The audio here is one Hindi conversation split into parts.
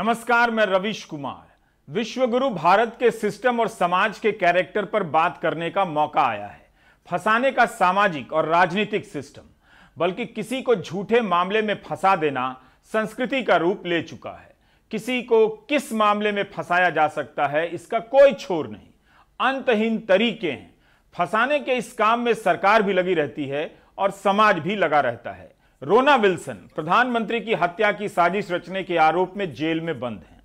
नमस्कार मैं रविश कुमार विश्वगुरु भारत के सिस्टम और समाज के कैरेक्टर पर बात करने का मौका आया है फंसाने का सामाजिक और राजनीतिक सिस्टम बल्कि किसी को झूठे मामले में फंसा देना संस्कृति का रूप ले चुका है किसी को किस मामले में फंसाया जा सकता है इसका कोई छोर नहीं अंतहीन तरीके हैं फंसाने के इस काम में सरकार भी लगी रहती है और समाज भी लगा रहता है रोना विल्सन प्रधानमंत्री की हत्या की साजिश रचने के आरोप में जेल में बंद हैं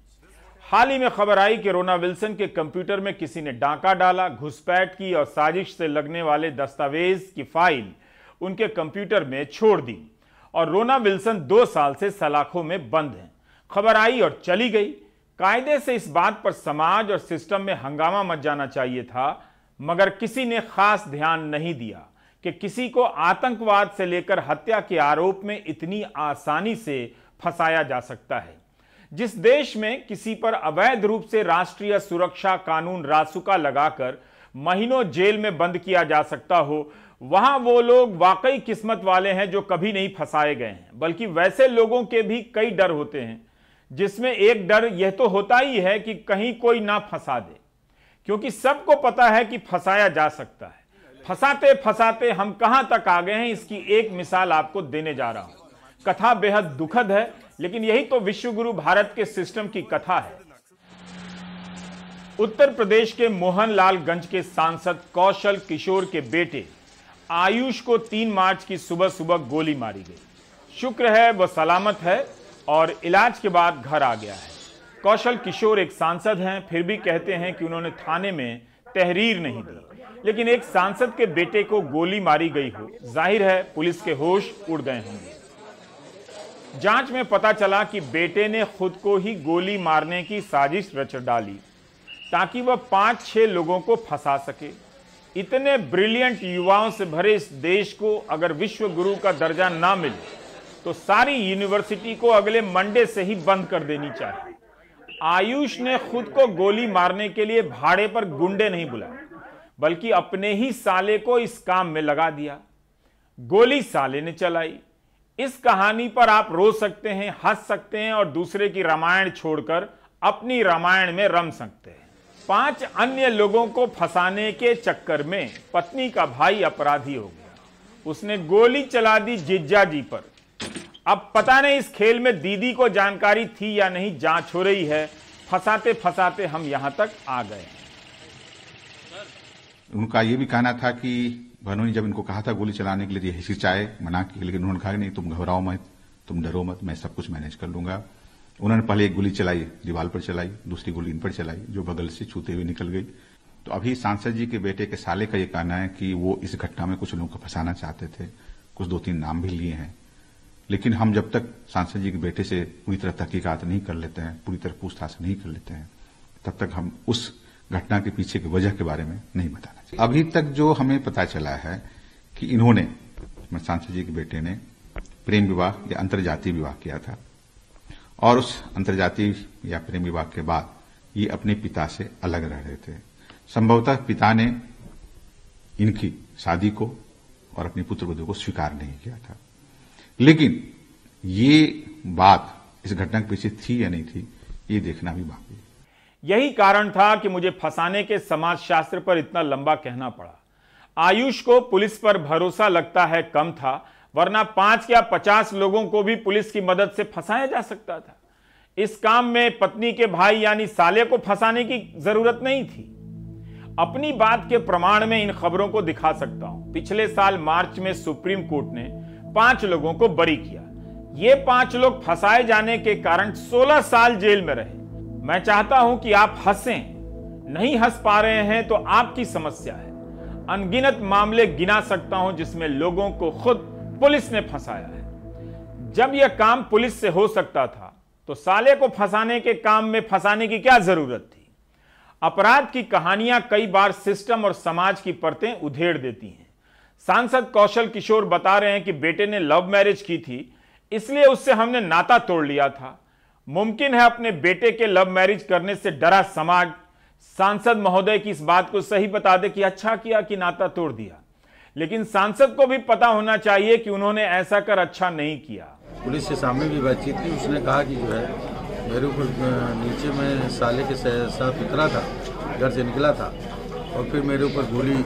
हाल ही में खबर आई कि रोना विल्सन के कंप्यूटर में किसी ने डाका डाला घुसपैठ की और साजिश से लगने वाले दस्तावेज की फाइल उनके कंप्यूटर में छोड़ दी और रोना विल्सन दो साल से सलाखों में बंद हैं खबर आई और चली गई कायदे से इस बात पर समाज और सिस्टम में हंगामा मच जाना चाहिए था मगर किसी ने खास ध्यान नहीं दिया कि किसी को आतंकवाद से लेकर हत्या के आरोप में इतनी आसानी से फंसाया जा सकता है जिस देश में किसी पर अवैध रूप से राष्ट्रीय सुरक्षा कानून रासुका लगाकर महीनों जेल में बंद किया जा सकता हो वहां वो लोग वाकई किस्मत वाले हैं जो कभी नहीं फंसाए गए हैं बल्कि वैसे लोगों के भी कई डर होते हैं जिसमें एक डर यह तो होता ही है कि कहीं कोई ना फंसा दे क्योंकि सबको पता है कि फंसाया जा सकता है फंसाते फंसाते हम कहां तक आ गए हैं इसकी एक मिसाल आपको देने जा रहा हूं कथा बेहद दुखद है लेकिन यही तो विश्वगुरु भारत के सिस्टम की कथा है उत्तर प्रदेश के मोहनलालगंज के सांसद कौशल किशोर के बेटे आयुष को तीन मार्च की सुबह सुबह गोली मारी गई शुक्र है वह सलामत है और इलाज के बाद घर आ गया है कौशल किशोर एक सांसद हैं फिर भी कहते हैं कि उन्होंने थाने में तहरीर नहीं दी लेकिन एक सांसद के बेटे को गोली मारी गई हो जाहिर है पुलिस के होश उड़ गए होंगे जांच में पता चला कि बेटे ने खुद को ही गोली मारने की साजिश रच डाली ताकि वह पांच छह लोगों को फंसा सके इतने ब्रिलियंट युवाओं से भरे इस देश को अगर विश्व गुरु का दर्जा ना मिले तो सारी यूनिवर्सिटी को अगले मंडे से ही बंद कर देनी चाहिए आयुष ने खुद को गोली मारने के लिए भाड़े पर गुंडे नहीं बुलाए बल्कि अपने ही साले को इस काम में लगा दिया गोली साले ने चलाई इस कहानी पर आप रो सकते हैं हंस सकते हैं और दूसरे की रामायण छोड़कर अपनी रामायण में रम सकते हैं पांच अन्य लोगों को फंसाने के चक्कर में पत्नी का भाई अपराधी हो गया उसने गोली चला दी जिज्जा जी पर अब पता नहीं इस खेल में दीदी को जानकारी थी या नहीं जांच हो रही है फंसाते फंसाते हम यहां तक आ गए हैं उनका यह भी कहना था कि बहनों ने जब इनको कहा था गोली चलाने के लिए तो हिचकिचाए मना किए लेकिन उन्होंने कहा नहीं तुम घबराओ मत तुम डरो मत मैं सब कुछ मैनेज कर लूंगा उन्होंने पहले एक गोली चलाई दीवार पर चलाई दूसरी गोली इन पर चलाई जो बगल से छूते हुए निकल गई तो अभी सांसद जी के बेटे के साले का यह कहना है कि वो इस घटना में कुछ लोगों को फंसाना चाहते थे कुछ दो तीन नाम भी लिए हैं लेकिन हम जब तक सांसद जी के बेटे से पूरी तरह तहकीकात नहीं कर लेते हैं पूरी तरह पूछताछ नहीं कर लेते हैं तब तक हम उस घटना के पीछे की वजह के बारे में नहीं बताना चाहिए अभी तक जो हमें पता चला है कि इन्होंने सांसद जी के बेटे ने प्रेम विवाह या अंतर्जातीय विवाह किया था और उस अंतर्जातीय या प्रेम विवाह के बाद ये अपने पिता से अलग रह रहे थे संभवतः पिता ने इनकी शादी को और अपनी पुत्र वधु को स्वीकार नहीं किया था लेकिन ये बात इस घटना के पीछे थी या नहीं थी ये देखना भी बाकी है यही कारण था कि मुझे फंसाने के समाजशास्त्र पर इतना लंबा कहना पड़ा आयुष को पुलिस पर भरोसा लगता है कम था वरना पांच या पचास लोगों को भी पुलिस की मदद से फंसाया जा सकता था इस काम में पत्नी के भाई यानी साले को फंसाने की जरूरत नहीं थी अपनी बात के प्रमाण में इन खबरों को दिखा सकता हूं पिछले साल मार्च में सुप्रीम कोर्ट ने पांच लोगों को बरी किया ये पांच लोग फंसाए जाने के कारण 16 साल जेल में रहे मैं चाहता हूं कि आप हंसे नहीं हंस पा रहे हैं तो आपकी समस्या है अनगिनत मामले गिना सकता हूं जिसमें लोगों को खुद पुलिस ने फंसाया है जब यह काम पुलिस से हो सकता था तो साले को फंसाने के काम में फंसाने की क्या जरूरत थी अपराध की कहानियां कई बार सिस्टम और समाज की परतें उधेड़ देती हैं सांसद कौशल किशोर बता रहे हैं कि बेटे ने लव मैरिज की थी इसलिए उससे हमने नाता तोड़ लिया था मुमकिन है अपने बेटे के लव मैरिज करने से डरा समाज सांसद महोदय की इस बात को सही बता दे कि अच्छा किया कि नाता तोड़ दिया लेकिन सांसद को भी पता होना चाहिए कि उन्होंने ऐसा कर अच्छा नहीं किया पुलिस के सामने भी बातचीत की उसने कहा कि जो है मेरे ऊपर नीचे में साले के साथ उतरा था घर से निकला था और फिर मेरे ऊपर गोली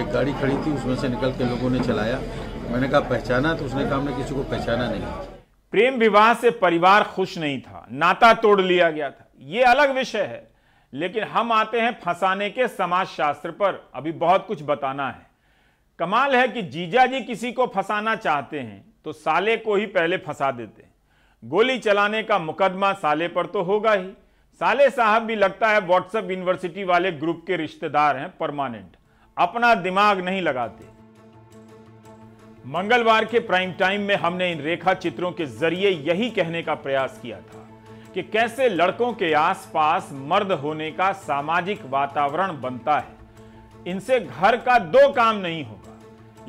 एक गाड़ी खड़ी थी उसमें से निकल के लोगों ने चलाया मैंने कहा पहचाना तो उसने कहा हमने किसी को पहचाना नहीं प्रेम विवाह से परिवार खुश नहीं था नाता तोड़ लिया गया था यह अलग विषय है लेकिन हम आते हैं फंसाने के समाज शास्त्र पर अभी बहुत कुछ बताना है कमाल है कि जीजा जी किसी को फंसाना चाहते हैं तो साले को ही पहले फंसा देते हैं गोली चलाने का मुकदमा साले पर तो होगा ही साले साहब भी लगता है व्हाट्सएप यूनिवर्सिटी वाले ग्रुप के रिश्तेदार हैं परमानेंट अपना दिमाग नहीं लगाते मंगलवार के प्राइम टाइम में हमने इन रेखा चित्रों के जरिए यही कहने का प्रयास किया था कि कैसे लड़कों के आसपास मर्द होने का सामाजिक वातावरण बनता है इनसे घर का दो काम नहीं होगा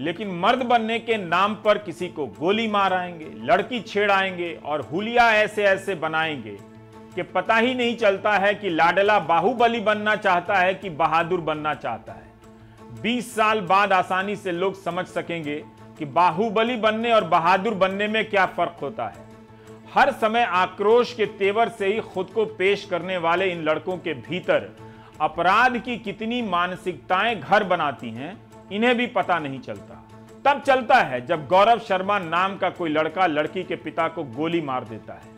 लेकिन मर्द बनने के नाम पर किसी को गोली माराएंगे लड़की छेड़ाएंगे और हुलिया ऐसे ऐसे बनाएंगे कि पता ही नहीं चलता है कि लाडला बाहुबली बनना चाहता है कि बहादुर बनना चाहता है 20 साल बाद आसानी से लोग समझ सकेंगे कि बाहुबली बनने और बहादुर बनने में क्या फर्क होता है हर समय आक्रोश के तेवर से ही खुद को पेश करने वाले इन लड़कों के भीतर अपराध की कितनी मानसिकताएं घर बनाती हैं इन्हें भी पता नहीं चलता तब चलता है जब गौरव शर्मा नाम का कोई लड़का लड़की के पिता को गोली मार देता है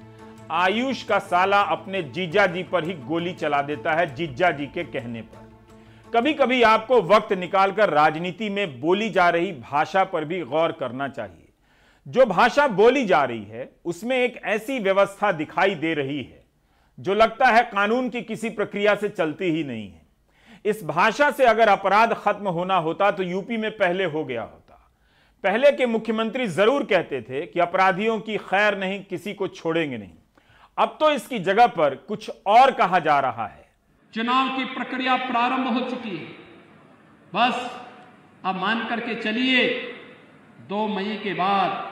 आयुष का साला अपने जीजा जी पर ही गोली चला देता है जीजा जी के कहने पर कभी कभी आपको वक्त निकालकर राजनीति में बोली जा रही भाषा पर भी गौर करना चाहिए जो भाषा बोली जा रही है उसमें एक ऐसी व्यवस्था दिखाई दे रही है जो लगता है कानून की किसी प्रक्रिया से चलती ही नहीं है इस भाषा से अगर अपराध खत्म होना होता तो यूपी में पहले हो गया होता पहले के मुख्यमंत्री जरूर कहते थे कि अपराधियों की खैर नहीं किसी को छोड़ेंगे नहीं अब तो इसकी जगह पर कुछ और कहा जा रहा है चुनाव की प्रक्रिया प्रारंभ हो चुकी है बस अब मान करके चलिए दो मई के बाद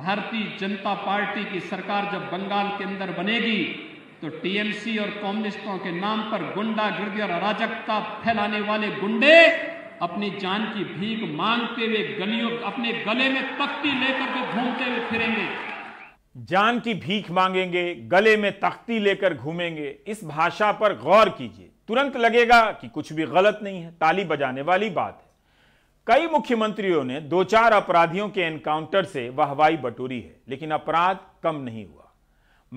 भारतीय जनता पार्टी की सरकार जब बंगाल के अंदर बनेगी तो टीएमसी और कम्युनिस्टों के नाम पर गुंडागिर्दी और अराजकता फैलाने वाले गुंडे अपनी जान की भीख मांगते हुए गलियों अपने गले में तख्ती लेकर के घूमते हुए फिरेंगे जान की भीख मांगेंगे गले में तख्ती लेकर घूमेंगे इस भाषा पर गौर कीजिए तुरंत लगेगा कि कुछ भी गलत नहीं है ताली बजाने वाली बात है कई मुख्यमंत्रियों ने दो चार अपराधियों के एनकाउंटर से वाहवाही बटोरी है लेकिन अपराध कम नहीं हुआ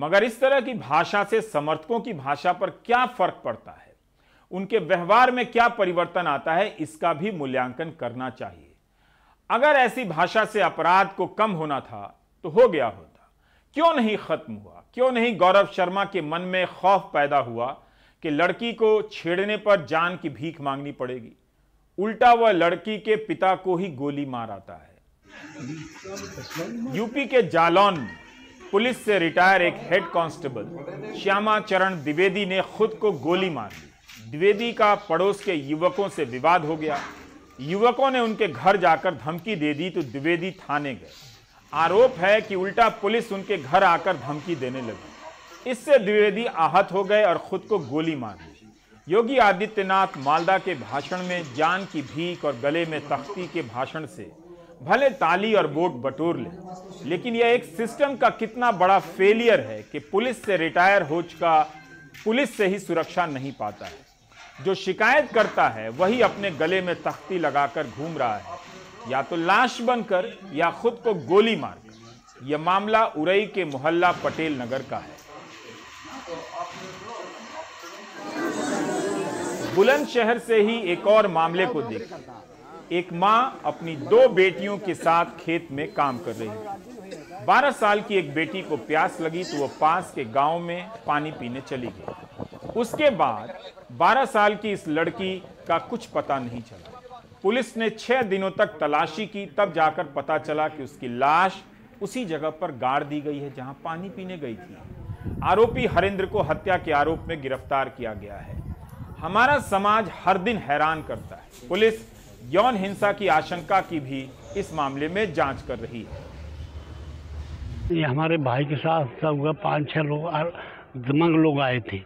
मगर इस तरह की भाषा से समर्थकों की भाषा पर क्या फर्क पड़ता है उनके व्यवहार में क्या परिवर्तन आता है इसका भी मूल्यांकन करना चाहिए अगर ऐसी भाषा से अपराध को कम होना था तो हो गया होता क्यों नहीं खत्म हुआ क्यों नहीं गौरव शर्मा के मन में खौफ पैदा हुआ कि लड़की को छेड़ने पर जान की भीख मांगनी पड़ेगी उल्टा वह लड़की के पिता को ही गोली मार आता है यूपी के जालौन में पुलिस से रिटायर एक हेड कांस्टेबल श्यामा चरण द्विवेदी ने खुद को गोली मार दी द्विवेदी का पड़ोस के युवकों से विवाद हो गया युवकों ने उनके घर जाकर धमकी दे दी तो द्विवेदी थाने गए आरोप है कि उल्टा पुलिस उनके घर आकर धमकी देने लगी इससे द्विवेदी आहत हो गए और खुद को गोली मार दी योगी आदित्यनाथ मालदा के भाषण में जान की भीख और गले में तख्ती के भाषण से भले ताली और वोट बटोर ले लेकिन यह एक सिस्टम का कितना बड़ा फेलियर है कि पुलिस से रिटायर हो चुका पुलिस से ही सुरक्षा नहीं पाता है जो शिकायत करता है वही अपने गले में तख्ती लगाकर घूम रहा है या तो लाश बनकर या खुद को गोली मारकर यह मामला उरई के मोहल्ला पटेल नगर का है बुलंदशहर से ही एक और मामले को देखें एक मां अपनी दो बेटियों के साथ खेत में काम कर रही थी बारह साल की एक बेटी को प्यास लगी तो वह पास के गांव में पानी पीने चली गई उसके बाद 12 साल की इस लड़की का कुछ पता नहीं चला पुलिस ने छह दिनों तक तलाशी की तब जाकर पता चला कि उसकी लाश उसी जगह पर गाड़ दी गई है जहां पानी पीने गई थी आरोपी हरेंद्र को हत्या के आरोप में गिरफ्तार किया गया है हमारा समाज हर दिन हैरान करता है पुलिस यौन हिंसा की आशंका की भी इस मामले में जांच कर रही है ये हमारे भाई के साथ सब हुआ पाँच छः लोग दमंग लोग आए थे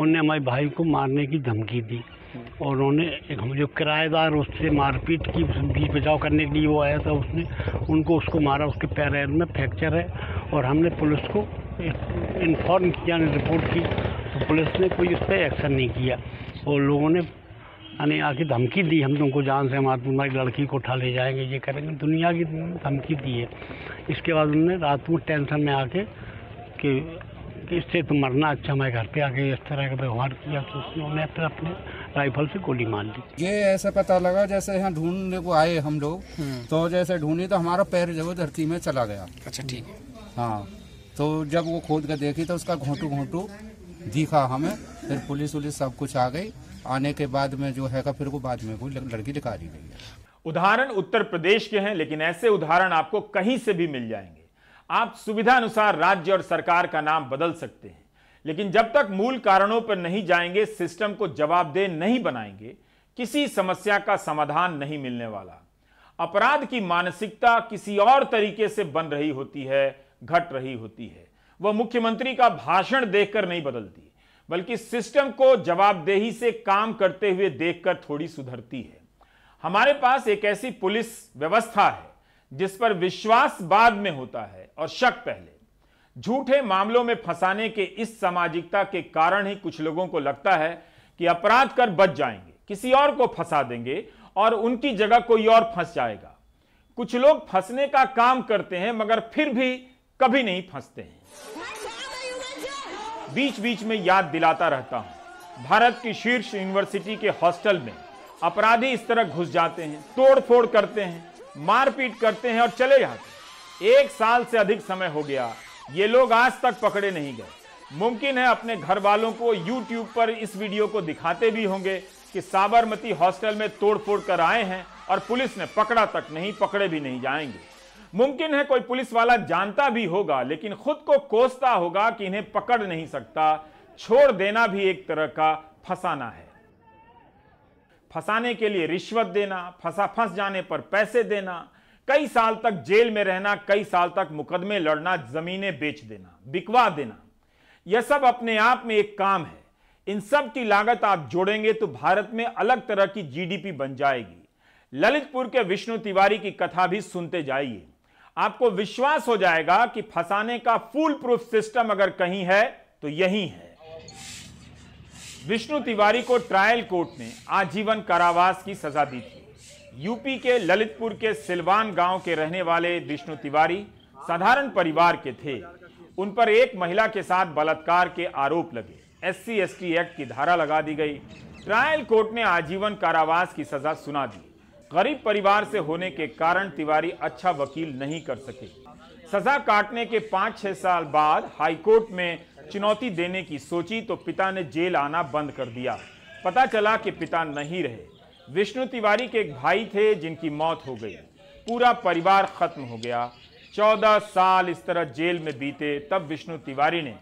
उनने हमारे भाई को मारने की धमकी दी और उन्होंने एक हम जो किराएदार उससे मारपीट की बीच बचाव करने के लिए वो आया था उसने उनको उसको मारा उसके पैर में फ्रैक्चर है और हमने पुलिस को इन्फॉर्म किया रिपोर्ट की तो पुलिस ने कोई उस पर एक्शन नहीं किया और लोगों ने यानी आके धमकी दी हम तुमको जान से हमारे तुम्हारी लड़की को उठा ले जाएंगे ये करेंगे दुनिया की धमकी दी है इसके बाद उन्होंने रात को टेंशन में आके कि इससे तो मरना अच्छा मैं घर पे आके इस तरह का व्यवहार किया तो उसने उन्हें अपने राइफल से गोली मार दी ये ऐसे पता लगा जैसे यहाँ ढूंढने को आए हम लोग हम्म। तो जैसे ढूंढी तो हमारा पैर जो धरती में चला गया अच्छा ठीक है हाँ तो जब वो खोद कर देखी तो उसका घोंटू घोंटू दिखा हमें फिर पुलिस उलिस सब कुछ आ गई आने के बाद में जो है का फिर वो बाद में वो लड़की दिखा दी गई उदाहरण उत्तर प्रदेश के हैं लेकिन ऐसे उदाहरण आपको कहीं से भी मिल जाएंगे आप सुविधा अनुसार राज्य और सरकार का नाम बदल सकते हैं लेकिन जब तक मूल कारणों पर नहीं जाएंगे सिस्टम को जवाबदेह नहीं बनाएंगे किसी समस्या का समाधान नहीं मिलने वाला अपराध की मानसिकता किसी और तरीके से बन रही होती है घट रही होती है वह मुख्यमंत्री का भाषण देखकर नहीं बदलती बल्कि सिस्टम को जवाबदेही से काम करते हुए देखकर थोड़ी सुधरती है हमारे पास एक ऐसी पुलिस व्यवस्था है जिस पर विश्वास बाद में होता है और शक पहले झूठे मामलों में फंसाने के इस सामाजिकता के कारण ही कुछ लोगों को लगता है कि अपराध कर बच जाएंगे किसी और को फंसा देंगे और उनकी जगह कोई और फंस जाएगा कुछ लोग फंसने का काम करते हैं मगर फिर भी कभी नहीं फंसते हैं बीच बीच में याद दिलाता रहता हूं भारत की शीर्ष यूनिवर्सिटी के हॉस्टल में अपराधी इस तरह घुस जाते हैं तोड़फोड़ करते हैं मारपीट करते हैं और चले जाते हैं एक साल से अधिक समय हो गया ये लोग आज तक पकड़े नहीं गए मुमकिन है अपने घर वालों को यूट्यूब पर इस वीडियो को दिखाते भी होंगे कि साबरमती हॉस्टल में तोड़फोड़ कर आए हैं और पुलिस ने पकड़ा तक नहीं पकड़े भी नहीं जाएंगे मुमकिन है कोई पुलिस वाला जानता भी होगा लेकिन खुद को कोसता होगा कि इन्हें पकड़ नहीं सकता छोड़ देना भी एक तरह का फंसाना है फंसाने के लिए रिश्वत देना फंसा फंस जाने पर पैसे देना कई साल तक जेल में रहना कई साल तक मुकदमे लड़ना जमीनें बेच देना बिकवा देना यह सब अपने आप में एक काम है इन सब की लागत आप जोड़ेंगे तो भारत में अलग तरह की जीडीपी बन जाएगी ललितपुर के विष्णु तिवारी की कथा भी सुनते जाइए आपको विश्वास हो जाएगा कि फंसाने का फूल प्रूफ सिस्टम अगर कहीं है तो यही है विष्णु तिवारी को ट्रायल कोर्ट ने आजीवन कारावास की सजा दी थी यूपी के ललितपुर के सिलवान गांव के रहने वाले विष्णु तिवारी साधारण परिवार के थे उन पर एक महिला के साथ बलात्कार के आरोप लगे एस सी एक्ट की धारा लगा दी गई ट्रायल कोर्ट ने आजीवन कारावास की सजा सुना दी गरीब परिवार से होने के कारण तिवारी अच्छा वकील नहीं कर सके सजा काटने के पाँच छह साल बाद हाईकोर्ट में चुनौती देने की सोची तो पिता ने जेल आना बंद कर दिया पता चला कि पिता नहीं रहे विष्णु तिवारी के एक भाई थे जिनकी मौत हो गई पूरा परिवार खत्म हो गया चौदह साल इस तरह जेल में बीते तब विष्णु तिवारी ने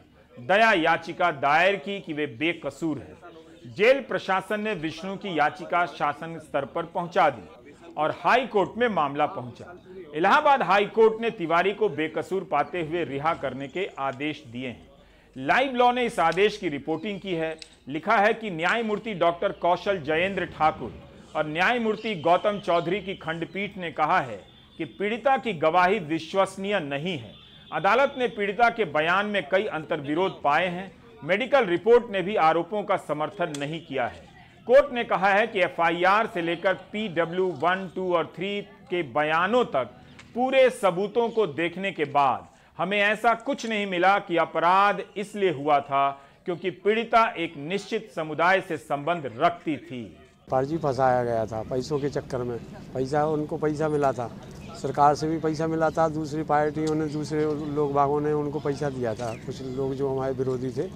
दया याचिका दायर की कि वे बेकसूर है जेल प्रशासन ने विष्णु की याचिका शासन स्तर पर पहुंचा दी और हाई कोर्ट में मामला पहुंचा इलाहाबाद हाई कोर्ट ने तिवारी को बेकसूर पाते हुए रिहा करने के आदेश दिए हैं लाइव लॉ ने इस आदेश की रिपोर्टिंग की है लिखा है कि न्यायमूर्ति डॉक्टर कौशल जयेंद्र ठाकुर और न्यायमूर्ति गौतम चौधरी की खंडपीठ ने कहा है कि पीड़िता की गवाही विश्वसनीय नहीं है अदालत ने पीड़िता के बयान में कई अंतर्विरोध पाए हैं मेडिकल रिपोर्ट ने भी आरोपों का समर्थन नहीं किया है कोर्ट ने कहा है कि एफआईआर से लेकर पी डब्ल्यू वन टू और थ्री के बयानों तक पूरे सबूतों को देखने के बाद हमें ऐसा कुछ नहीं मिला कि अपराध इसलिए हुआ था क्योंकि पीड़िता एक निश्चित समुदाय से संबंध रखती थी फर्जी फंसाया गया था पैसों के चक्कर में पैसा उनको पैसा मिला था सरकार से भी पैसा मिला था दूसरी पार्टियों ने दूसरे लोग बागों ने उनको पैसा दिया था कुछ लोग जो हमारे विरोधी थे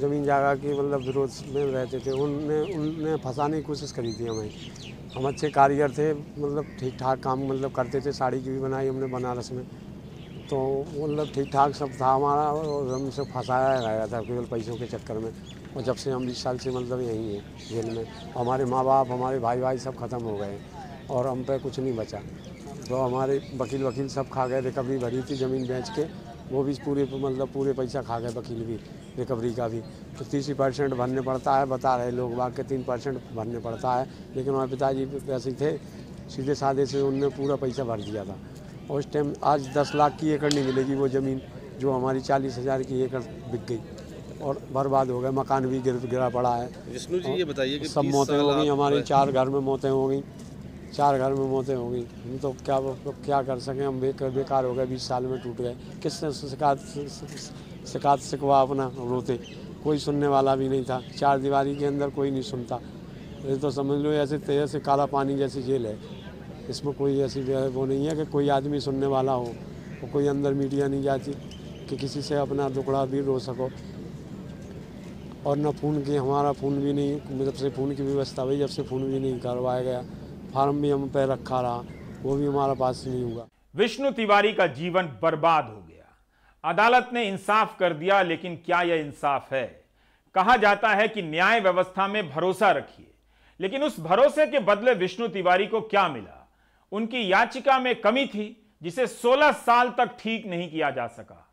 ज़मीन जागा के मतलब विरोध में रहते थे उनने उनने फंसाने की कोशिश करी थी हमें हम अच्छे कारीगर थे मतलब ठीक ठाक काम मतलब करते थे साड़ी की भी बनाई हमने बनारस में तो मतलब ठीक ठाक सब था हमारा और हमसे फंसाया गया था केवल पैसों के चक्कर में और जब से हम बीस साल से मतलब यही हैं जेल में हमारे माँ बाप हमारे भाई भाई सब ख़त्म हो गए और हम पे कुछ नहीं बचा तो हमारे वकील वकील सब खा गए रिकवरी भरी थी ज़मीन बेच के वो भी पूरे मतलब पूरे पैसा खा गए वकील भी रिकवरी का भी तो तीस परसेंट भरने पड़ता है बता रहे लोग बाग के तीन परसेंट भरने पड़ता है लेकिन हमारे पिताजी पैसे थे सीधे साधे से उनने पूरा पैसा भर दिया था उस टाइम आज दस लाख की एकड़ नहीं मिलेगी वो ज़मीन जो हमारी चालीस हज़ार की एकड़ बिक गई और बर्बाद हो गए मकान भी गिर गिरा पड़ा है विष्णु जी ये बताइए कि सब मौतें हो गई हमारी चार घर में मौतें हो गई चार घर में मौतें हो गई हम तो क्या क्या कर सकें हम बे बेकार हो गए बीस साल में टूट गए किसने शिकायत शिकायत सिकवा अपना रोते कोई सुनने वाला भी नहीं था चार दीवारी के अंदर कोई नहीं सुनता ये तो समझ लो ऐसे तेज से काला पानी जैसी जेल है इसमें कोई ऐसी वो नहीं है कि कोई आदमी सुनने वाला हो कोई अंदर मीडिया नहीं जाती कि किसी से अपना दुकड़ा भी रो सको और ना फ़ोन की हमारा फ़ोन भी नहीं मतलब से फ़ोन की व्यवस्था हुई जब से फ़ोन भी नहीं करवाया गया फार्म भी हम पे रखा रहा वो भी हमारा पास नहीं हुआ विष्णु तिवारी का जीवन बर्बाद हो गया अदालत ने इंसाफ कर दिया लेकिन क्या यह इंसाफ है कहा जाता है कि न्याय व्यवस्था में भरोसा रखिए लेकिन उस भरोसे के बदले विष्णु तिवारी को क्या मिला उनकी याचिका में कमी थी जिसे 16 साल तक ठीक नहीं किया जा सका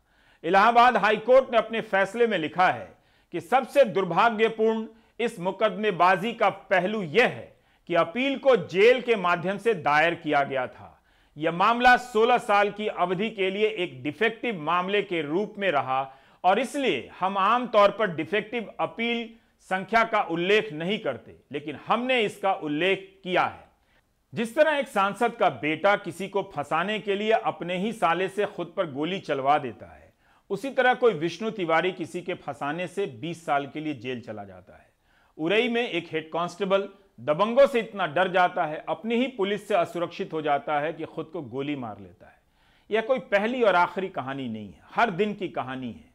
इलाहाबाद हाईकोर्ट ने अपने फैसले में लिखा है कि सबसे दुर्भाग्यपूर्ण इस मुकदमेबाजी का पहलू यह है कि अपील को जेल के माध्यम से दायर किया गया था यह मामला 16 साल की अवधि के लिए एक डिफेक्टिव मामले के रूप में रहा और इसलिए हम आमतौर पर डिफेक्टिव अपील संख्या का उल्लेख नहीं करते लेकिन हमने इसका उल्लेख किया है जिस तरह एक सांसद का बेटा किसी को फंसाने के लिए अपने ही साले से खुद पर गोली चलवा देता है उसी तरह कोई विष्णु तिवारी किसी के फंसाने से 20 साल के लिए जेल चला जाता है उरई में एक हेड कांस्टेबल दबंगों से इतना डर जाता है अपनी ही पुलिस से असुरक्षित हो जाता है कि खुद को गोली मार लेता है यह कोई पहली और आखिरी कहानी नहीं है हर दिन की कहानी है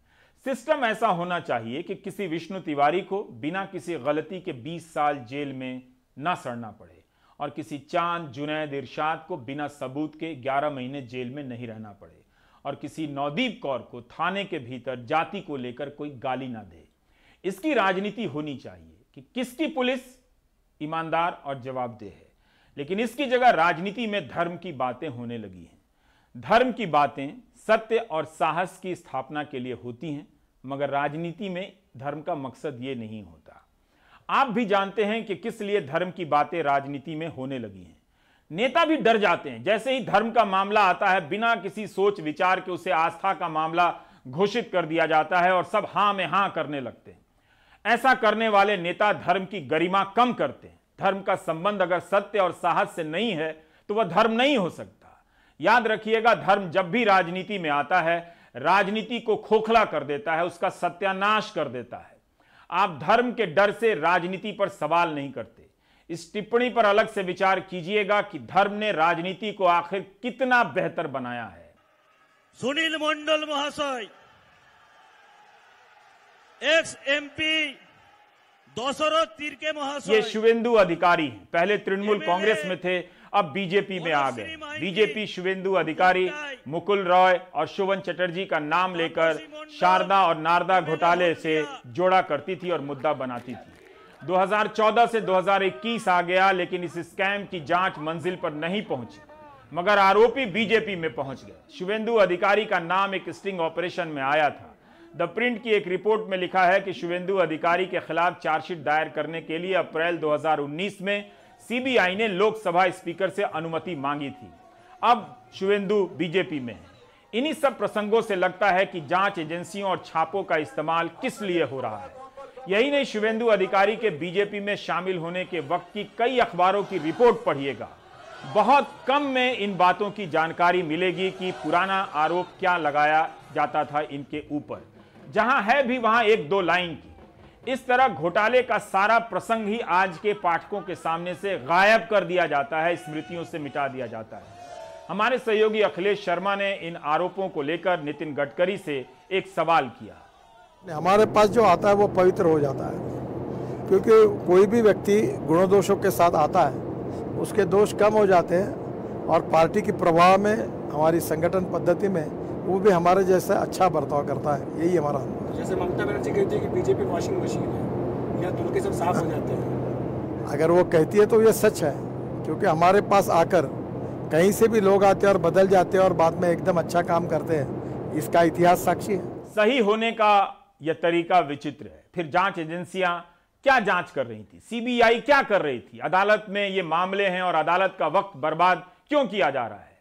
सिस्टम ऐसा होना चाहिए कि किसी विष्णु तिवारी को बिना किसी गलती के 20 साल जेल में ना सड़ना पड़े और किसी चांद जुनैद इरशाद को बिना सबूत के 11 महीने जेल में नहीं रहना पड़े और किसी नवदीप कौर को थाने के भीतर जाति को लेकर कोई गाली ना दे इसकी राजनीति होनी चाहिए कि किसकी पुलिस ईमानदार और जवाबदेह है लेकिन इसकी जगह राजनीति में धर्म की बातें होने लगी हैं धर्म की बातें सत्य और साहस की स्थापना के लिए होती हैं मगर राजनीति में धर्म का मकसद ये नहीं होता आप भी जानते हैं कि किस लिए धर्म की बातें राजनीति में होने लगी हैं नेता भी डर जाते हैं जैसे ही धर्म का मामला आता है बिना किसी सोच विचार के उसे आस्था का मामला घोषित कर दिया जाता है और सब हां में हां करने लगते हैं ऐसा करने वाले नेता धर्म की गरिमा कम करते हैं धर्म का संबंध अगर सत्य और साहस से नहीं है तो वह धर्म नहीं हो सकता याद रखिएगा धर्म जब भी राजनीति में आता है राजनीति को खोखला कर देता है उसका सत्यानाश कर देता है आप धर्म के डर से राजनीति पर सवाल नहीं करते इस टिप्पणी पर अलग से विचार कीजिएगा कि धर्म ने राजनीति को आखिर कितना बेहतर बनाया है सुनील मंडल महाशय एक्स एमपी दोसरो तिरके महाशय ये शुभेंदु अधिकारी पहले तृणमूल कांग्रेस में थे अब बीजेपी में आ गए बीजेपी शुभेंदु अधिकारी मुकुल रॉय और शुभन चटर्जी का नाम लेकर शारदा और नारदा घोटाले से जोड़ा करती थी और मुद्दा बनाती थी 2014 से 2021 आ गया लेकिन इस स्कैम की जांच मंजिल पर नहीं पहुंची मगर आरोपी बीजेपी में पहुंच गया शुभेंदु अधिकारी का नाम एक स्टिंग ऑपरेशन में आया था द प्रिंट की एक रिपोर्ट में लिखा है कि शुभेंदु अधिकारी के खिलाफ चार्जशीट दायर करने के लिए अप्रैल 2019 में सीबीआई ने लोकसभा स्पीकर से अनुमति मांगी थी अब शुभेंदु बीजेपी में है इन्हीं सब प्रसंगों से लगता है कि जांच एजेंसियों और छापों का इस्तेमाल किस लिए हो रहा है यही नहीं शिवेंदु अधिकारी के बीजेपी में शामिल होने के वक्त की कई अखबारों की रिपोर्ट पढ़िएगा बहुत कम में इन बातों की जानकारी मिलेगी कि पुराना आरोप क्या लगाया जाता था इनके ऊपर जहां है भी वहां एक दो लाइन की इस तरह घोटाले का सारा प्रसंग ही आज के पाठकों के सामने से गायब कर दिया जाता है स्मृतियों से मिटा दिया जाता है हमारे सहयोगी अखिलेश शर्मा ने इन आरोपों को लेकर नितिन गडकरी से एक सवाल किया हमारे पास जो आता है वो पवित्र हो जाता है क्योंकि कोई भी व्यक्ति गुणों दोषों के साथ आता है उसके दोष कम हो जाते हैं और पार्टी की प्रभाव में हमारी संगठन पद्धति में वो भी हमारे जैसा अच्छा बर्ताव करता है यही हमारा अनुभव जैसे ममता बनर्जी कहती है कि बीजेपी वॉशिंग मशीन है या धुल सब साफ हो जाते हैं अगर वो कहती है तो ये सच है क्योंकि हमारे पास आकर कहीं से भी लोग आते हैं और बदल जाते हैं और बाद में एकदम अच्छा काम करते हैं इसका इतिहास साक्षी है सही होने का यह तरीका विचित्र है फिर जांच एजेंसियां क्या जांच कर रही थी सीबीआई क्या कर रही थी अदालत में ये मामले हैं और अदालत का वक्त बर्बाद क्यों किया जा रहा है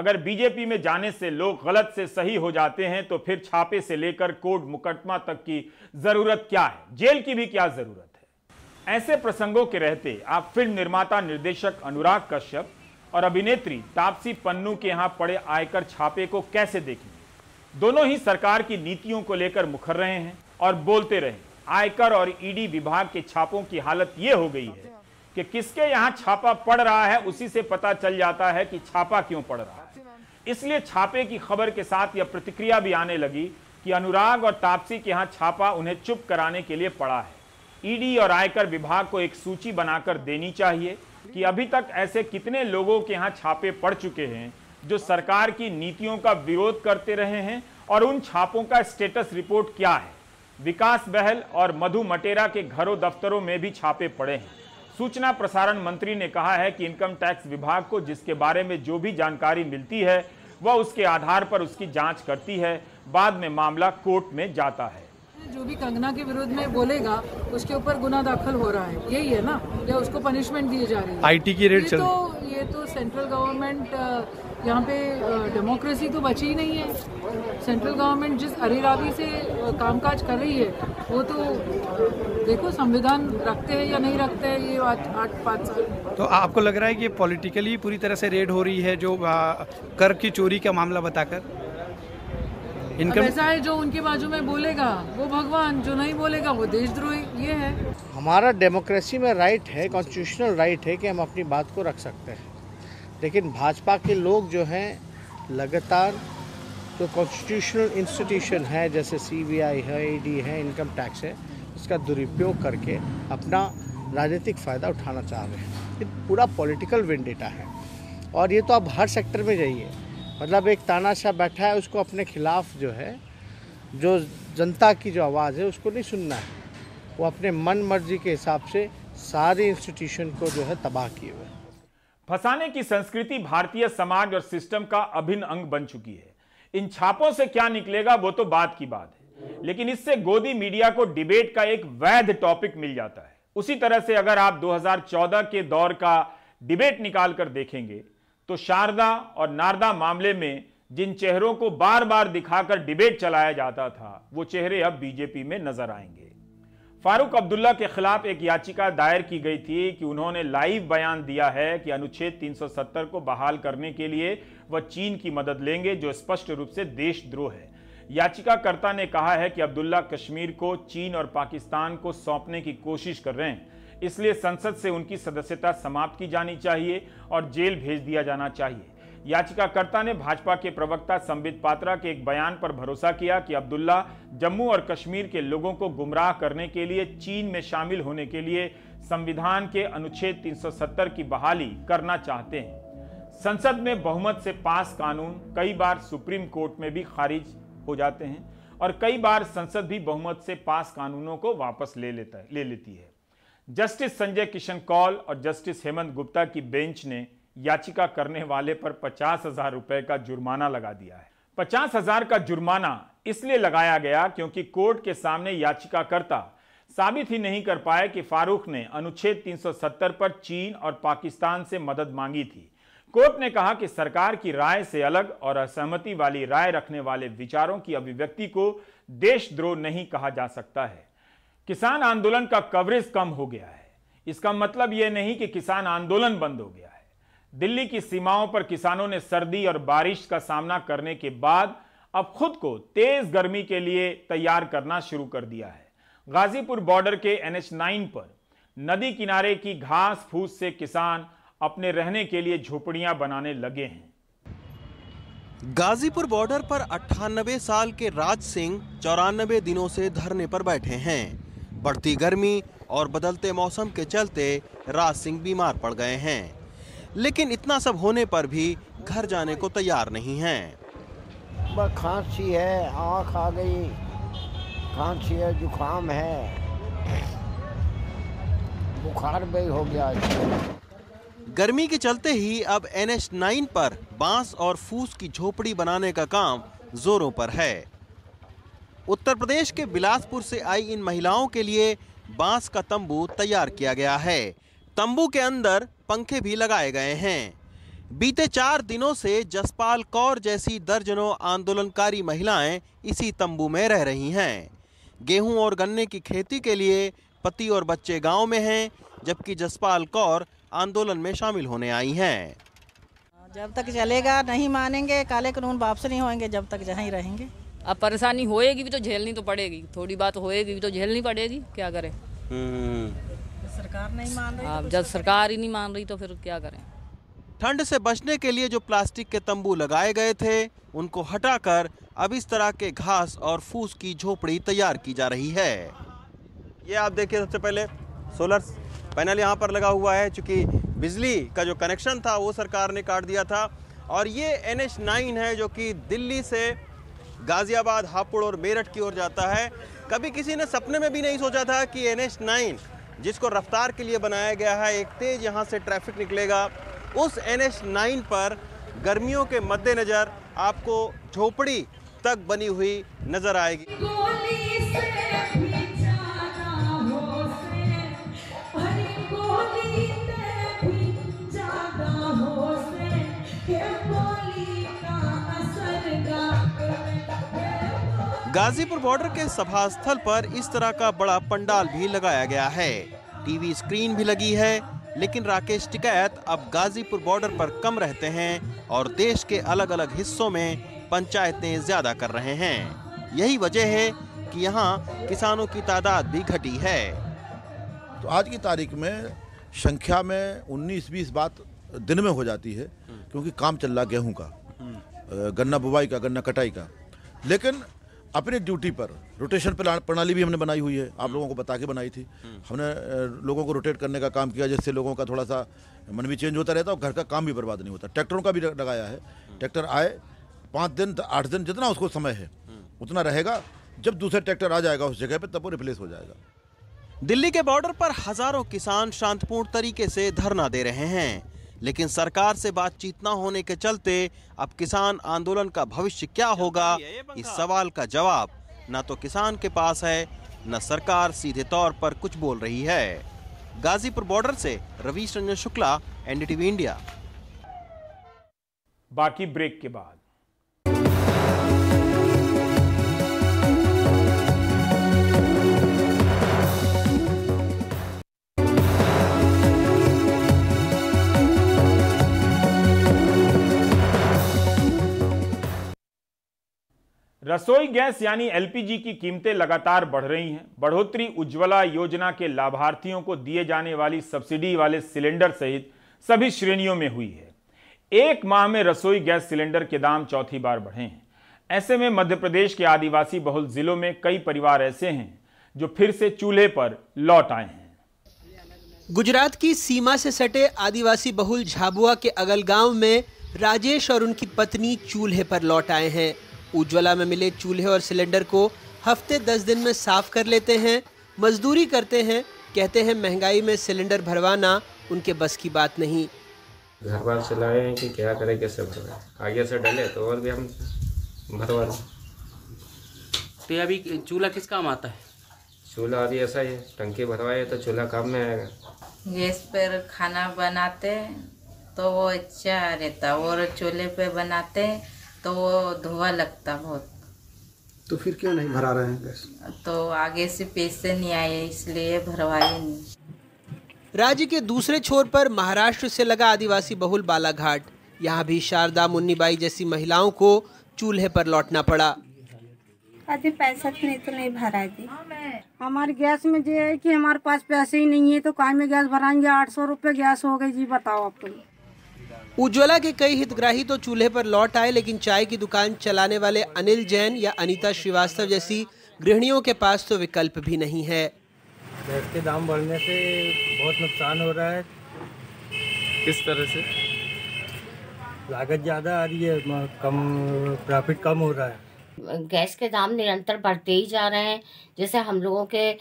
अगर बीजेपी में जाने से लोग गलत से सही हो जाते हैं तो फिर छापे से लेकर कोर्ट मुकदमा तक की जरूरत क्या है जेल की भी क्या जरूरत है ऐसे प्रसंगों के रहते आप फिल्म निर्माता निर्देशक अनुराग कश्यप और अभिनेत्री तापसी पन्नू के यहां पड़े आयकर छापे को कैसे देखें दोनों ही सरकार की नीतियों को लेकर मुखर रहे हैं और बोलते रहे आयकर और ईडी विभाग के छापों की हालत ये हो गई है कि किसके यहाँ छापा पड़ रहा है उसी से पता चल जाता है कि छापा क्यों पड़ रहा है इसलिए छापे की खबर के साथ यह प्रतिक्रिया भी आने लगी कि अनुराग और तापसी के यहाँ छापा उन्हें चुप कराने के लिए पड़ा है ईडी और आयकर विभाग को एक सूची बनाकर देनी चाहिए कि अभी तक ऐसे कितने लोगों के यहाँ छापे पड़ चुके हैं जो सरकार की नीतियों का विरोध करते रहे हैं और उन छापों का स्टेटस रिपोर्ट क्या है विकास बहल और मधु मटेरा के घरों दफ्तरों में भी छापे पड़े हैं सूचना प्रसारण मंत्री ने कहा है कि इनकम टैक्स विभाग को जिसके बारे में जो भी जानकारी मिलती है वह उसके आधार पर उसकी जांच करती है बाद में मामला कोर्ट में जाता है जो भी कंगना के विरोध में बोलेगा उसके ऊपर गुना दाखिल हो रहा है यही है ना या उसको पनिशमेंट दिए जा रही है आईटी की रेट तो ये तो सेंट्रल गवर्नमेंट यहाँ पे डेमोक्रेसी तो बची ही नहीं है सेंट्रल गवर्नमेंट जिस अरेरावी से कामकाज कर रही है वो तो देखो संविधान रखते हैं या नहीं रखते हैं ये आज आठ पाँच साल तो आपको लग रहा है कि पॉलिटिकली पूरी तरह से रेड हो रही है जो कर की चोरी का मामला बताकर इनकम ऐसा है जो उनके बाजू में बोलेगा वो भगवान जो नहीं बोलेगा वो देशद्रोही ये है हमारा डेमोक्रेसी में राइट है कॉन्स्टिट्यूशनल राइट है कि हम अपनी बात को रख सकते हैं लेकिन भाजपा के लोग जो हैं लगातार जो कॉन्स्टिट्यूशनल इंस्टीट्यूशन है जैसे सीबीआई है ईडी है इनकम टैक्स है उसका दुरुपयोग करके अपना राजनीतिक फ़ायदा उठाना चाह रहे हैं ये पूरा पॉलिटिकल वेंडेटा है और ये तो आप हर सेक्टर में जाइए मतलब एक तानाशाह बैठा है उसको अपने खिलाफ जो है जो जनता की जो आवाज़ है उसको नहीं सुनना है वो अपने मन मर्जी के हिसाब से सारे इंस्टीट्यूशन को जो है तबाह किए हुए फंसाने की संस्कृति भारतीय समाज और सिस्टम का अभिन्न अंग बन चुकी है इन छापों से क्या निकलेगा वो तो बात की बात है लेकिन इससे गोदी मीडिया को डिबेट का एक वैध टॉपिक मिल जाता है उसी तरह से अगर आप 2014 के दौर का डिबेट निकाल कर देखेंगे तो शारदा और नारदा मामले में जिन चेहरों को बार बार दिखाकर डिबेट चलाया जाता था वो चेहरे अब बीजेपी में नजर आएंगे फारूक अब्दुल्ला के खिलाफ एक याचिका दायर की गई थी कि उन्होंने लाइव बयान दिया है कि अनुच्छेद 370 को बहाल करने के लिए वह चीन की मदद लेंगे जो स्पष्ट रूप से देशद्रोह है याचिकाकर्ता ने कहा है कि अब्दुल्ला कश्मीर को चीन और पाकिस्तान को सौंपने की कोशिश कर रहे हैं इसलिए संसद से उनकी सदस्यता समाप्त की जानी चाहिए और जेल भेज दिया जाना चाहिए याचिकाकर्ता ने भाजपा के प्रवक्ता संबित पात्रा के एक बयान पर भरोसा किया कि अब्दुल्ला जम्मू और कश्मीर के लोगों को गुमराह करने के लिए चीन में शामिल होने के लिए संविधान के अनुच्छेद 370 की बहाली करना चाहते हैं संसद में बहुमत से पास कानून कई बार सुप्रीम कोर्ट में भी खारिज हो जाते हैं और कई बार संसद भी बहुमत से पास कानूनों को वापस ले लेता ले लेती है जस्टिस संजय किशन कौल और जस्टिस हेमंत गुप्ता की बेंच ने याचिका करने वाले पर पचास हजार रुपए का जुर्माना लगा दिया है पचास हजार का जुर्माना इसलिए लगाया गया क्योंकि कोर्ट के सामने याचिकाकर्ता साबित ही नहीं कर पाए कि फारूक ने अनुच्छेद 370 पर चीन और पाकिस्तान से मदद मांगी थी कोर्ट ने कहा कि सरकार की राय से अलग और असहमति वाली राय रखने वाले विचारों की अभिव्यक्ति को देशद्रोह नहीं कहा जा सकता है किसान आंदोलन का कवरेज कम हो गया है इसका मतलब यह नहीं कि किसान आंदोलन बंद हो गया है दिल्ली की सीमाओं पर किसानों ने सर्दी और बारिश का सामना करने के बाद अब खुद को तेज गर्मी के लिए तैयार करना शुरू कर दिया है गाजीपुर बॉर्डर के एनएच नाइन पर नदी किनारे की घास फूस से किसान अपने रहने के लिए झोपड़ियां बनाने लगे हैं गाजीपुर बॉर्डर पर अट्ठानबे साल के राज सिंह चौरानबे दिनों से धरने पर बैठे हैं बढ़ती गर्मी और बदलते मौसम के चलते राज सिंह बीमार पड़ गए हैं लेकिन इतना सब होने पर भी घर जाने को तैयार नहीं है खांसी है आँख आ गई खांसी है जुकाम है बुखार भी हो गया गर्मी के चलते ही अब एन एच नाइन पर बांस और फूस की झोपड़ी बनाने का काम जोरों पर है उत्तर प्रदेश के बिलासपुर से आई इन महिलाओं के लिए बांस का तंबू तैयार किया गया है तंबू के अंदर पंखे भी लगाए गए हैं बीते चार दिनों से जसपाल कौर जैसी दर्जनों आंदोलनकारी महिलाएं इसी तंबू में रह रही हैं गेहूं और गन्ने की खेती के लिए पति और बच्चे गांव में हैं जबकि जसपाल कौर आंदोलन में शामिल होने आई हैं जब तक चलेगा नहीं मानेंगे काले कानून वापस नहीं होंगे जब तक जहाँ ही रहेंगे अब परेशानी होएगी भी तो झेलनी तो पड़ेगी थोड़ी बात होएगी भी तो झेलनी पड़ेगी क्या करें हम्म। सरकार नहीं मान रही तो आप तो जब सरकार ही नहीं मान रही तो फिर क्या करें ठंड से बचने के लिए जो प्लास्टिक के तंबू लगाए गए थे उनको हटाकर अब इस तरह के घास और फूस की झोपड़ी तैयार की जा रही है ये आप देखिए सबसे पहले सोलर पैनल यहाँ पर लगा हुआ है चूँकि बिजली का जो कनेक्शन था वो सरकार ने काट दिया था और ये एन एच नाइन है जो कि दिल्ली से गाज़ियाबाद हापुड़ और मेरठ की ओर जाता है कभी किसी ने सपने में भी नहीं सोचा था कि एन एच नाइन जिसको रफ्तार के लिए बनाया गया है एक तेज़ यहाँ से ट्रैफिक निकलेगा उस एन एच नाइन पर गर्मियों के मद्देनज़र आपको झोपड़ी तक बनी हुई नज़र आएगी गाजीपुर बॉर्डर के सभा स्थल पर इस तरह का बड़ा पंडाल भी लगाया गया है टीवी स्क्रीन भी लगी है लेकिन राकेश टिकैत अब गाजीपुर बॉर्डर पर कम रहते हैं और देश के अलग अलग हिस्सों में पंचायतें ज्यादा कर रहे हैं यही वजह है कि यहाँ किसानों की तादाद भी घटी है तो आज की तारीख में संख्या में उन्नीस बीस बात दिन में हो जाती है हम्म। क्योंकि काम चल रहा गेहूँ का हम्म। गन्ना बुवाई का गन्ना कटाई का लेकिन अपने ड्यूटी पर रोटेशन प्रणाली भी हमने बनाई हुई है आप लोगों को बता के बनाई थी हम्म। हमने लोगों को रोटेट करने का काम किया जिससे लोगों का थोड़ा सा मन भी चेंज होता रहता और घर का काम भी बर्बाद नहीं होता ट्रैक्टरों का भी लगाया है हम्म। ट्रैक्टर आए पाँच दिन आठ दिन जितना उसको समय है हम्म। उतना रहेगा जब दूसरा ट्रैक्टर आ जाएगा उस जगह पर तब वो रिप्लेस हो जाएगा दिल्ली के बॉर्डर पर हजारों किसान शांतिपूर्ण तरीके से धरना दे रहे हैं लेकिन सरकार से बातचीत न होने के चलते अब किसान आंदोलन का भविष्य क्या होगा इस सवाल का जवाब न तो किसान के पास है न सरकार सीधे तौर पर कुछ बोल रही है गाजीपुर बॉर्डर से रवीश रंजन शुक्ला एनडीटीवी इंडिया बाकी ब्रेक के बाद रसोई गैस यानी एलपीजी की कीमतें लगातार बढ़ रही हैं बढ़ोतरी उज्ज्वला योजना के लाभार्थियों को दिए जाने वाली सब्सिडी वाले सिलेंडर सहित सभी श्रेणियों में हुई है एक माह में रसोई गैस सिलेंडर के दाम चौथी बार बढ़े हैं ऐसे में मध्य प्रदेश के आदिवासी बहुल जिलों में कई परिवार ऐसे हैं जो फिर से चूल्हे पर लौट आए हैं गुजरात की सीमा से सटे आदिवासी बहुल झाबुआ के अगल गांव में राजेश और उनकी पत्नी चूल्हे पर लौट आए हैं उज्ज्वला में मिले चूल्हे और सिलेंडर को हफ्ते दस दिन में साफ कर लेते हैं मजदूरी करते हैं कहते हैं महंगाई में सिलेंडर भरवाना उनके बस की बात नहीं घर बार लाए हैं कि क्या करें कैसे भरवाए आगे से डले तो और भी हम भरवा तो अभी चूल्हा किस काम आता है चूल्हा अभी ऐसा ही टंकी भरवाए तो चूल्हा काम में आएगा गैस पर खाना बनाते तो वो अच्छा रहता और चूल्हे पे बनाते तो धुआं लगता बहुत तो फिर क्यों नहीं भरा रहे हैं गैस तो आगे से पैसे नहीं आए इसलिए भरवाए नहीं राज्य के दूसरे छोर पर महाराष्ट्र से लगा आदिवासी बहुल बालाघाट यहाँ भी शारदा मुन्नीबाई जैसी महिलाओं को चूल्हे पर लौटना पड़ा अरे पैसा तो नहीं तो नहीं भरा दी हमारे गैस में जो है कि हमारे पास पैसे ही नहीं है तो कहाँ में गैस भराएंगे आठ सौ रुपये गैस हो गई जी बताओ आपको तो। उज्ज्वला के कई हितग्राही तो चूल्हे पर लौट आए लेकिन चाय की दुकान चलाने वाले अनिल जैन या अनीता श्रीवास्तव जैसी गृहणियों के पास तो विकल्प भी नहीं है गैस के दाम बढ़ने से बहुत नुकसान हो रहा है किस तरह से लागत ज़्यादा आ रही है कम प्रॉफिट कम हो रहा है गैस के दाम निरंतर बढ़ते ही जा रहे हैं जैसे हम लोगों के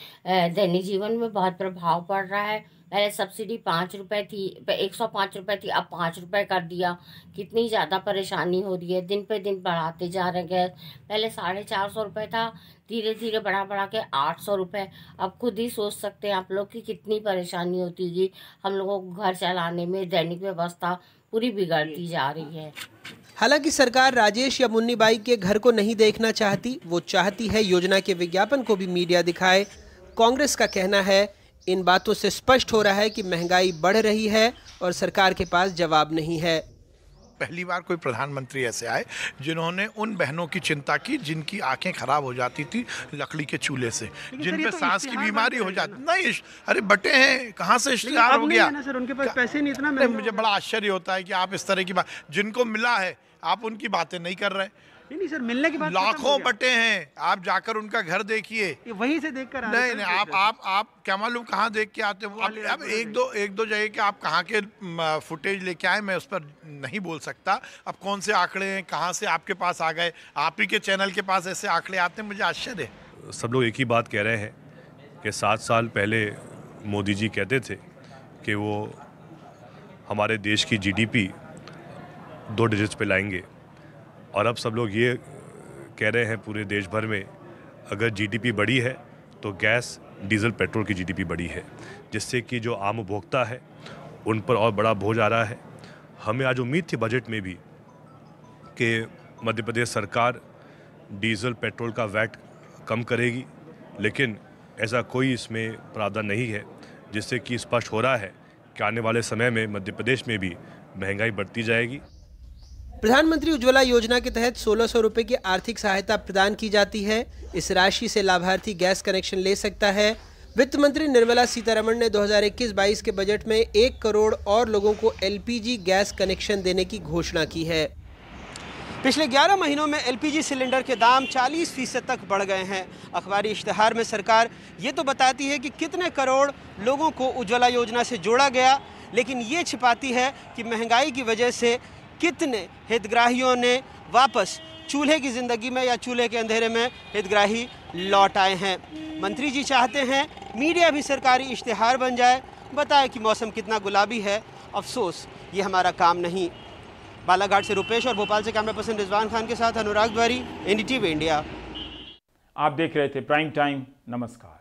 दैनिक जीवन में बहुत प्रभाव पड़ रहा है पहले सब्सिडी पाँच रुपये थी एक सौ पाँच रुपये थी अब पाँच रुपये कर दिया कितनी ज़्यादा परेशानी हो रही है दिन पे दिन बढ़ाते जा रहे गैस पहले साढ़े चार सौ रुपये था धीरे धीरे बढ़ा बढ़ा के आठ सौ रुपये अब खुद ही सोच सकते हैं आप लोग कि कितनी परेशानी होती थी हम लोगों को घर चलाने में दैनिक व्यवस्था पूरी बिगड़ती जा रही है हालांकि सरकार राजेश या मुन्नी बाई के घर को नहीं देखना चाहती वो चाहती है योजना के विज्ञापन को भी मीडिया दिखाए कांग्रेस का कहना है इन बातों से स्पष्ट हो रहा है कि महंगाई बढ़ रही है और सरकार के पास जवाब नहीं है पहली बार कोई प्रधानमंत्री ऐसे आए जिन्होंने उन बहनों की चिंता की जिनकी आंखें खराब हो जाती थी लकड़ी के चूल्हे से जिन पे तो सांस की बीमारी हो जाती नहीं अरे बटे हैं कहाँ से इश्तेहार हो गया सर उनके पास पैसे नहीं इतना मुझे बड़ा आश्चर्य होता है कि आप इस तरह की बात जिनको मिला है आप उनकी बातें नहीं कर रहे नहीं सर मिलने के बाद लाखों बटे हैं आप जाकर उनका घर देखिए वहीं से देख कर नहीं नहीं आप आप आप क्या मालूम कहाँ देख के आते हो आप, आप एक दो एक दो जगह के आप कहाँ के फुटेज लेके आए मैं उस पर नहीं बोल सकता अब कौन से आंकड़े हैं कहाँ से आपके पास आ गए आप ही के चैनल के पास ऐसे आंकड़े आते हैं मुझे आश्चर्य है सब लोग एक ही बात कह रहे हैं कि सात साल पहले मोदी जी कहते थे कि वो हमारे देश की जीडीपी दो डिजिट्स पे लाएंगे और अब सब लोग ये कह रहे हैं पूरे देश भर में अगर जीडीपी बढ़ी है तो गैस डीजल पेट्रोल की जीडीपी बढ़ी है जिससे कि जो आम उपभोक्ता है उन पर और बड़ा बोझ आ रहा है हमें आज उम्मीद थी बजट में भी कि मध्य प्रदेश सरकार डीजल पेट्रोल का वैट कम करेगी लेकिन ऐसा कोई इसमें प्रावधान नहीं है जिससे कि स्पष्ट हो रहा है कि आने वाले समय में मध्य प्रदेश में भी महंगाई बढ़ती जाएगी प्रधानमंत्री उज्ज्वला योजना के तहत सोलह सौ रुपये की आर्थिक सहायता प्रदान की जाती है इस राशि से लाभार्थी गैस कनेक्शन ले सकता है वित्त मंत्री निर्मला सीतारमण ने 2021-22 के बजट में एक करोड़ और लोगों को एलपीजी गैस कनेक्शन देने की घोषणा की है पिछले 11 महीनों में एलपीजी सिलेंडर के दाम 40 फीसद तक बढ़ गए हैं अखबारी इश्तहार में सरकार ये तो बताती है कि कितने करोड़ लोगों को उज्ज्वला योजना से जोड़ा गया लेकिन ये छिपाती है कि महंगाई की वजह से कितने हितग्राहियों ने वापस चूल्हे की ज़िंदगी में या चूल्हे के अंधेरे में हितग्राही लौट आए हैं मंत्री जी चाहते हैं मीडिया भी सरकारी इश्तहार बन जाए बताए कि मौसम कितना गुलाबी है अफसोस ये हमारा काम नहीं बालाघाट से रुपेश और भोपाल से कैमरा पर्सन रिजवान खान के साथ अनुराग बारी एनडीटीवी इंडिया आप देख रहे थे प्राइम टाइम नमस्कार